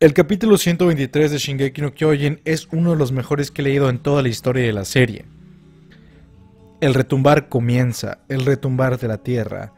El capítulo 123 de Shingeki no Kyojin es uno de los mejores que he leído en toda la historia de la serie. El retumbar comienza, el retumbar de la tierra.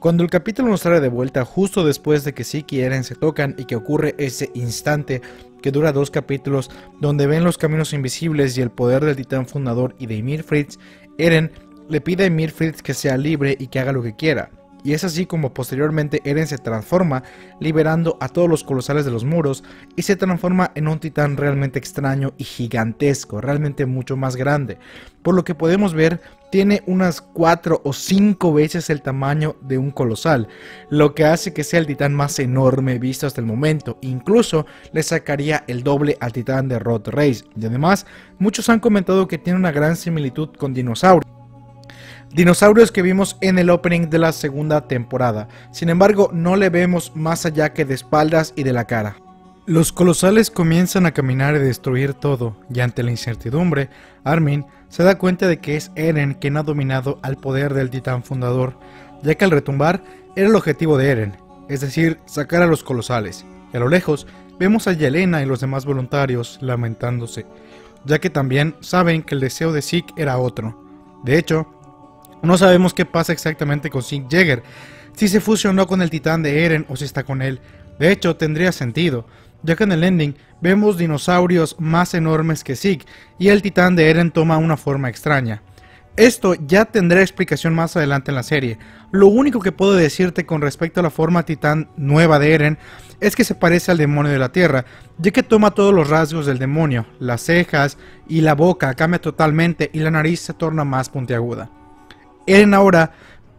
Cuando el capítulo nos trae de vuelta justo después de que Siki y Eren se tocan y que ocurre ese instante que dura dos capítulos donde ven los caminos invisibles y el poder del titán fundador y de Ymir Fritz, Eren le pide a Ymir Fritz que sea libre y que haga lo que quiera y es así como posteriormente Eren se transforma, liberando a todos los colosales de los muros, y se transforma en un titán realmente extraño y gigantesco, realmente mucho más grande. Por lo que podemos ver, tiene unas 4 o 5 veces el tamaño de un colosal, lo que hace que sea el titán más enorme visto hasta el momento, incluso le sacaría el doble al titán de Rod Race, y además muchos han comentado que tiene una gran similitud con dinosaurios, dinosaurios que vimos en el opening de la segunda temporada. Sin embargo, no le vemos más allá que de espaldas y de la cara. Los colosales comienzan a caminar y destruir todo, y ante la incertidumbre, Armin se da cuenta de que es Eren quien ha dominado al poder del titán fundador, ya que al retumbar era el objetivo de Eren, es decir, sacar a los colosales. Y a lo lejos vemos a Yelena y los demás voluntarios lamentándose, ya que también saben que el deseo de Zeke era otro. De hecho, no sabemos qué pasa exactamente con Sig Jagger, si se fusionó con el titán de Eren o si está con él. De hecho, tendría sentido, ya que en el ending vemos dinosaurios más enormes que Sig y el titán de Eren toma una forma extraña. Esto ya tendrá explicación más adelante en la serie. Lo único que puedo decirte con respecto a la forma titán nueva de Eren es que se parece al demonio de la tierra, ya que toma todos los rasgos del demonio, las cejas y la boca cambia totalmente y la nariz se torna más puntiaguda. Eren ahora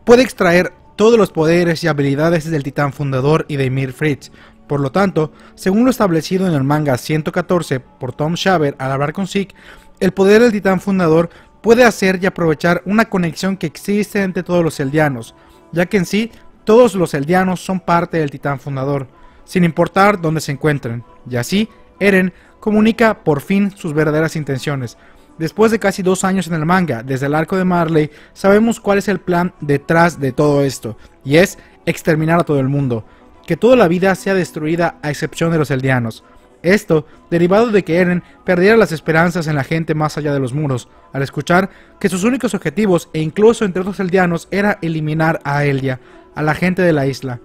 puede extraer todos los poderes y habilidades del titán fundador y de Emir Fritz. Por lo tanto, según lo establecido en el manga 114 por Tom Shaver al hablar con Zeke, el poder del titán fundador puede hacer y aprovechar una conexión que existe entre todos los eldianos, ya que en sí todos los eldianos son parte del titán fundador, sin importar dónde se encuentren, y así Eren comunica por fin sus verdaderas intenciones, Después de casi dos años en el manga, desde el arco de Marley, sabemos cuál es el plan detrás de todo esto, y es exterminar a todo el mundo, que toda la vida sea destruida a excepción de los eldianos. Esto derivado de que Eren perdiera las esperanzas en la gente más allá de los muros, al escuchar que sus únicos objetivos, e incluso entre otros eldianos, era eliminar a Eldia, a la gente de la isla.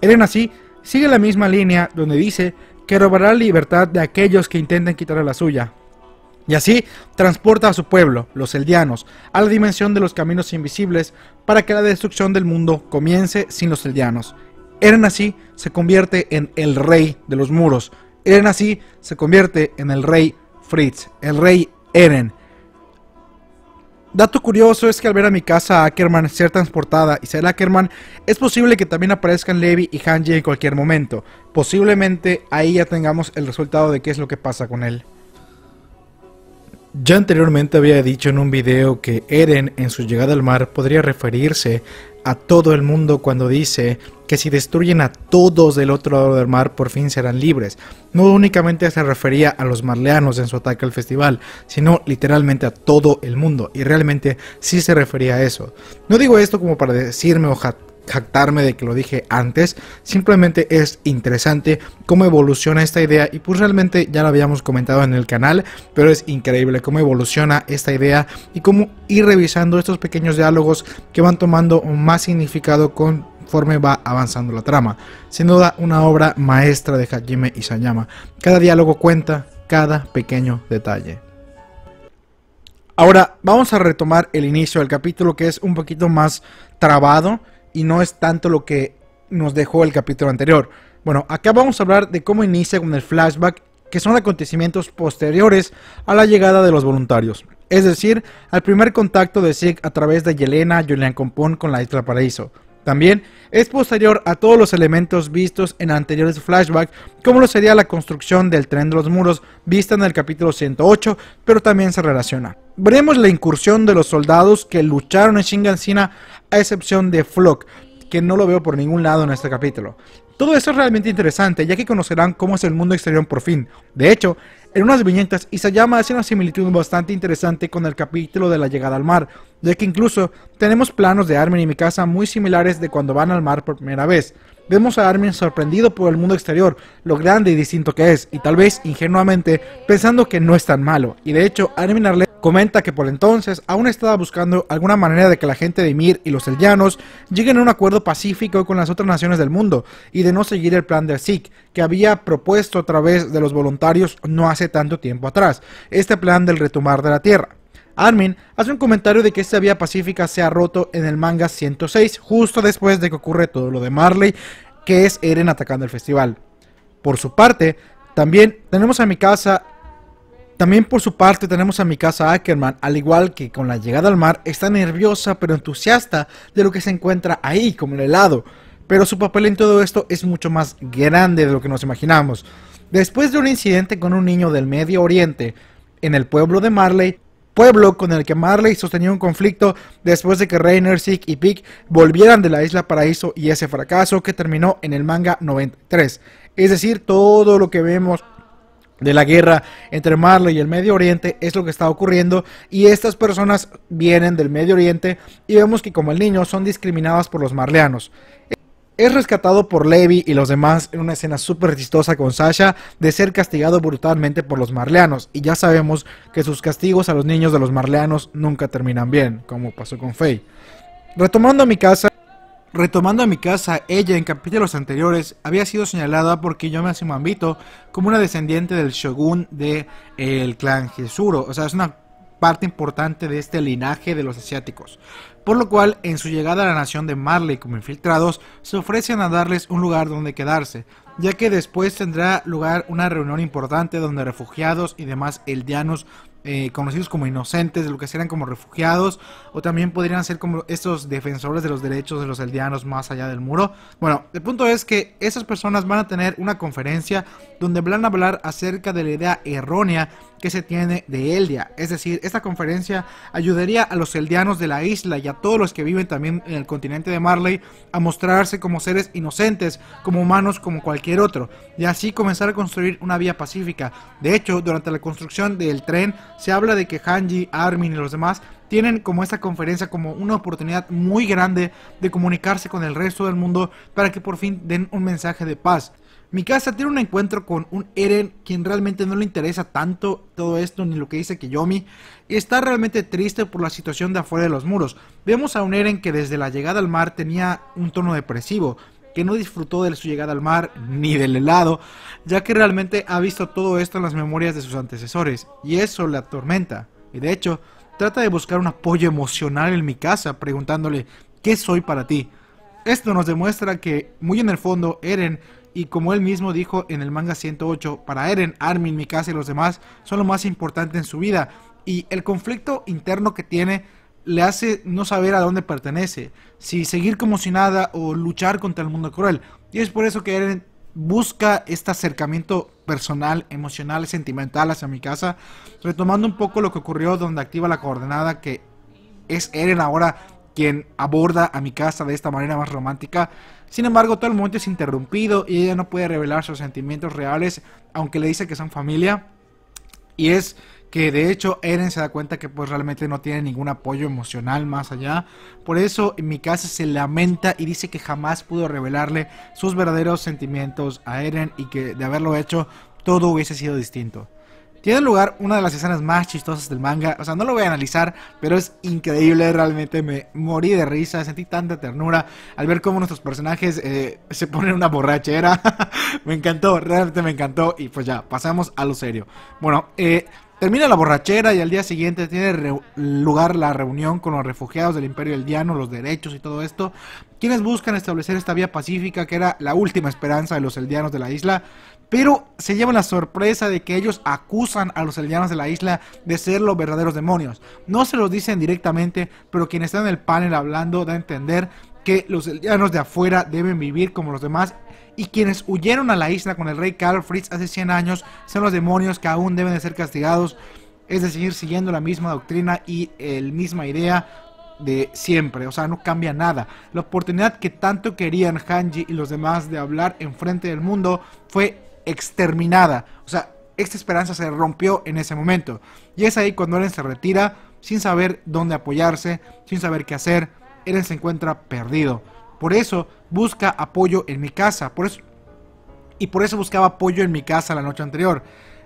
Eren así sigue la misma línea donde dice que robará la libertad de aquellos que intenten quitarle la suya, y así transporta a su pueblo, los Eldianos, a la dimensión de los caminos invisibles para que la destrucción del mundo comience sin los Eldianos. Eren así se convierte en el rey de los muros. Eren así se convierte en el rey Fritz, el rey Eren. Dato curioso es que al ver a mi casa Ackerman ser transportada y ser Ackerman, es posible que también aparezcan Levi y Hanji en cualquier momento. Posiblemente ahí ya tengamos el resultado de qué es lo que pasa con él. Ya anteriormente había dicho en un video que Eren en su llegada al mar podría referirse a todo el mundo cuando dice que si destruyen a todos del otro lado del mar por fin serán libres. No únicamente se refería a los marleanos en su ataque al festival, sino literalmente a todo el mundo y realmente sí se refería a eso. No digo esto como para decirme o jactarme de que lo dije antes, simplemente es interesante cómo evoluciona esta idea y pues realmente ya lo habíamos comentado en el canal, pero es increíble cómo evoluciona esta idea y cómo ir revisando estos pequeños diálogos que van tomando más significado conforme va avanzando la trama. Sin duda, una obra maestra de Hajime Isayama. Cada diálogo cuenta, cada pequeño detalle. Ahora, vamos a retomar el inicio del capítulo que es un poquito más trabado y no es tanto lo que nos dejó el capítulo anterior. Bueno, acá vamos a hablar de cómo inicia con el flashback, que son acontecimientos posteriores a la llegada de los voluntarios, es decir, al primer contacto de Sig a través de Yelena Julian Compón con la Isla Paraíso. También es posterior a todos los elementos vistos en anteriores flashbacks, como lo sería la construcción del tren de los muros vista en el capítulo 108, pero también se relaciona. Veremos la incursión de los soldados que lucharon en Shingansina a excepción de Flock, que no lo veo por ningún lado en este capítulo. Todo eso es realmente interesante, ya que conocerán cómo es el mundo exterior por fin. De hecho, en unas viñetas, Isayama hace una similitud bastante interesante con el capítulo de la llegada al mar, ya que incluso tenemos planos de Armin y Mikasa muy similares de cuando van al mar por primera vez. Vemos a Armin sorprendido por el mundo exterior, lo grande y distinto que es, y tal vez ingenuamente pensando que no es tan malo. Y de hecho, Armin Arle. Comenta que por entonces aún estaba buscando alguna manera de que la gente de Mir y los Eldianos lleguen a un acuerdo pacífico con las otras naciones del mundo y de no seguir el plan del SIC que había propuesto a través de los voluntarios no hace tanto tiempo atrás, este plan del retomar de la Tierra. Armin hace un comentario de que esta vía pacífica se ha roto en el manga 106 justo después de que ocurre todo lo de Marley, que es Eren atacando el festival. Por su parte, también tenemos a Mikasa también por su parte tenemos a Mikasa Ackerman, al igual que con la llegada al mar, está nerviosa pero entusiasta de lo que se encuentra ahí, como el helado. Pero su papel en todo esto es mucho más grande de lo que nos imaginamos. Después de un incidente con un niño del Medio Oriente, en el pueblo de Marley, pueblo con el que Marley sostenía un conflicto después de que Rainer, sick y Pig volvieran de la Isla Paraíso y ese fracaso que terminó en el manga 93. Es decir, todo lo que vemos de la guerra entre Marley y el Medio Oriente es lo que está ocurriendo y estas personas vienen del Medio Oriente y vemos que como el niño son discriminadas por los marleanos. Es rescatado por Levi y los demás en una escena súper chistosa con Sasha de ser castigado brutalmente por los marleanos y ya sabemos que sus castigos a los niños de los marleanos nunca terminan bien, como pasó con Faye. Retomando a mi casa, Retomando a mi casa, ella en capítulos anteriores había sido señalada por Kiyomi Asimambito como una descendiente del shogun del de, el clan Jesuro, o sea, es una parte importante de este linaje de los asiáticos. Por lo cual, en su llegada a la nación de Marley como infiltrados, se ofrecen a darles un lugar donde quedarse, ya que después tendrá lugar una reunión importante donde refugiados y demás eldianos eh, conocidos como inocentes, de lo que serían como refugiados, o también podrían ser como estos defensores de los derechos de los eldianos más allá del muro. Bueno, el punto es que esas personas van a tener una conferencia donde van a hablar acerca de la idea errónea que se tiene de Eldia. Es decir, esta conferencia ayudaría a los eldianos de la isla y a todos los que viven también en el continente de Marley a mostrarse como seres inocentes, como humanos, como cualquier otro, y así comenzar a construir una vía pacífica. De hecho, durante la construcción del tren, se habla de que Hanji, Armin y los demás tienen como esta conferencia como una oportunidad muy grande de comunicarse con el resto del mundo para que por fin den un mensaje de paz. Mikasa tiene un encuentro con un Eren quien realmente no le interesa tanto todo esto ni lo que dice Kiyomi y está realmente triste por la situación de afuera de los muros. Vemos a un Eren que desde la llegada al mar tenía un tono depresivo, que no disfrutó de su llegada al mar ni del helado, ya que realmente ha visto todo esto en las memorias de sus antecesores, y eso le atormenta. Y de hecho, trata de buscar un apoyo emocional en mi casa, preguntándole, ¿qué soy para ti? Esto nos demuestra que, muy en el fondo, Eren, y como él mismo dijo en el manga 108, para Eren, Armin, Mikasa y los demás son lo más importante en su vida, y el conflicto interno que tiene le hace no saber a dónde pertenece, si seguir como si nada o luchar contra el mundo cruel. Y es por eso que Eren busca este acercamiento personal, emocional, sentimental hacia mi casa, retomando un poco lo que ocurrió donde activa la coordenada que es Eren ahora quien aborda a mi casa de esta manera más romántica. Sin embargo, todo el momento es interrumpido y ella no puede revelar sus sentimientos reales, aunque le dice que son familia. Y es que de hecho Eren se da cuenta que pues realmente no tiene ningún apoyo emocional más allá. Por eso en mi casa se lamenta y dice que jamás pudo revelarle sus verdaderos sentimientos a Eren y que de haberlo hecho todo hubiese sido distinto. Tiene lugar una de las escenas más chistosas del manga, o sea, no lo voy a analizar, pero es increíble, realmente me morí de risa, sentí tanta ternura al ver cómo nuestros personajes eh, se ponen una borrachera. me encantó, realmente me encantó, y pues ya, pasamos a lo serio. Bueno, eh, Termina la borrachera y al día siguiente tiene lugar la reunión con los refugiados del Imperio Eldiano, los derechos y todo esto, quienes buscan establecer esta vía pacífica que era la última esperanza de los eldianos de la isla, pero se llevan la sorpresa de que ellos acusan a los Eldianos de la isla de ser los verdaderos demonios. No se los dicen directamente, pero quien está en el panel hablando da a entender que los Eldianos de afuera deben vivir como los demás y quienes huyeron a la isla con el rey Karl Fritz hace 100 años son los demonios que aún deben de ser castigados, es decir, siguiendo la misma doctrina y el misma idea de siempre, o sea, no cambia nada. La oportunidad que tanto querían Hanji y los demás de hablar en frente del mundo fue exterminada, o sea, esta esperanza se rompió en ese momento. Y es ahí cuando Eren se retira sin saber dónde apoyarse, sin saber qué hacer, Eren se encuentra perdido. Por eso busca apoyo en mi casa. y por eso buscaba apoyo en mi casa la noche anterior.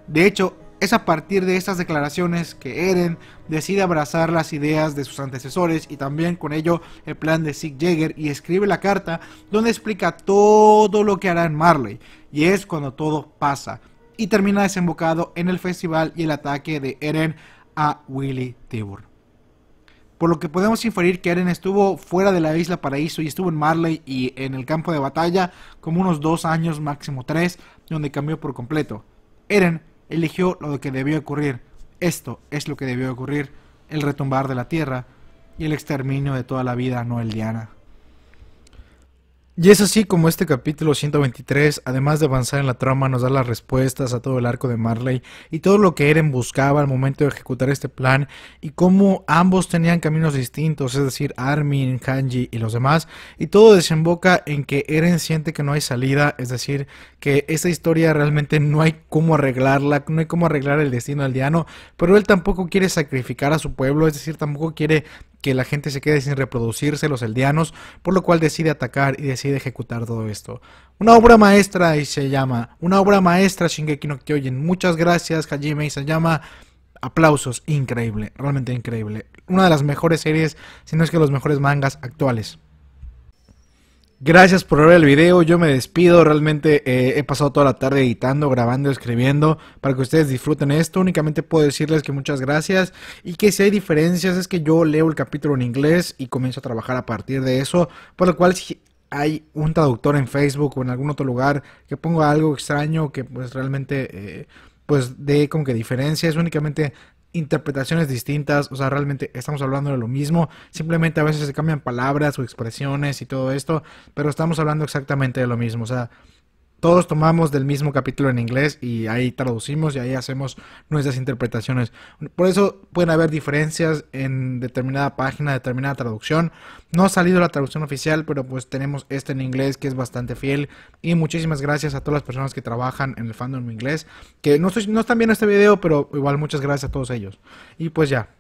De hecho, es a partir de estas declaraciones que Eren decide abrazar las ideas de sus antecesores y también con ello el plan de Sieg Jagger y escribe la carta donde explica todo lo que hará en Marley. Y es cuando todo pasa y termina desembocado en el festival y el ataque de Eren a Willy Tibur por lo que podemos inferir que Eren estuvo fuera de la isla Paraíso y estuvo en Marley y en el campo de batalla como unos dos años, máximo tres, donde cambió por completo. Eren eligió lo que debió ocurrir. Esto es lo que debió ocurrir, el retumbar de la tierra y el exterminio de toda la vida no Diana. Y es así como este capítulo 123, además de avanzar en la trama, nos da las respuestas a todo el arco de Marley y todo lo que Eren buscaba al momento de ejecutar este plan y cómo ambos tenían caminos distintos, es decir, Armin, Hanji y los demás, y todo desemboca en que Eren siente que no hay salida, es decir, que esta historia realmente no hay cómo arreglarla, no hay cómo arreglar el destino diano, pero él tampoco quiere sacrificar a su pueblo, es decir, tampoco quiere que la gente se quede sin reproducirse, los eldianos, por lo cual decide atacar y decide ejecutar todo esto. Una obra maestra y se llama, una obra maestra Shingeki no Kyojin. Muchas gracias Hajime y se llama aplausos, increíble, realmente increíble. Una de las mejores series, si no es que los mejores mangas actuales. Gracias por ver el video, yo me despido, realmente eh, he pasado toda la tarde editando, grabando, escribiendo para que ustedes disfruten esto, únicamente puedo decirles que muchas gracias y que si hay diferencias es que yo leo el capítulo en inglés y comienzo a trabajar a partir de eso, por lo cual si hay un traductor en Facebook o en algún otro lugar que ponga algo extraño que pues realmente... Eh, pues, dé pues de como que es únicamente interpretaciones distintas, o sea, realmente estamos hablando de lo mismo, simplemente a veces se cambian palabras o expresiones y todo esto, pero estamos hablando exactamente de lo mismo, o sea, todos tomamos del mismo capítulo en inglés y ahí traducimos y ahí hacemos nuestras interpretaciones. Por eso pueden haber diferencias en determinada página, determinada traducción. No ha salido la traducción oficial, pero pues tenemos esta en inglés que es bastante fiel. Y muchísimas gracias a todas las personas que trabajan en el fandom inglés, que no, estoy, no están viendo este video, pero igual muchas gracias a todos ellos. Y pues ya,